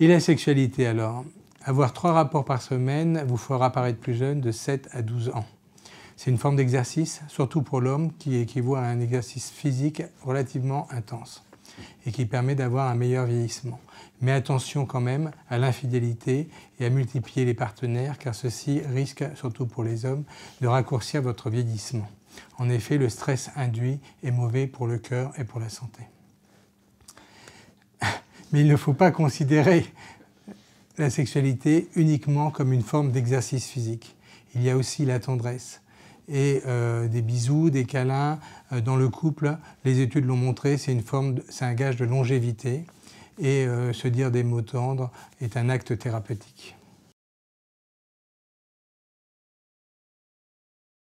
Et la sexualité alors Avoir trois rapports par semaine vous fera paraître plus jeune de 7 à 12 ans. C'est une forme d'exercice, surtout pour l'homme, qui équivaut à un exercice physique relativement intense et qui permet d'avoir un meilleur vieillissement. Mais attention quand même à l'infidélité et à multiplier les partenaires, car ceci risque, surtout pour les hommes, de raccourcir votre vieillissement. En effet, le stress induit est mauvais pour le cœur et pour la santé. Mais il ne faut pas considérer la sexualité uniquement comme une forme d'exercice physique. Il y a aussi la tendresse et euh, des bisous, des câlins euh, dans le couple. Les études l'ont montré, c'est une forme, c'est un gage de longévité et euh, se dire des mots tendres est un acte thérapeutique.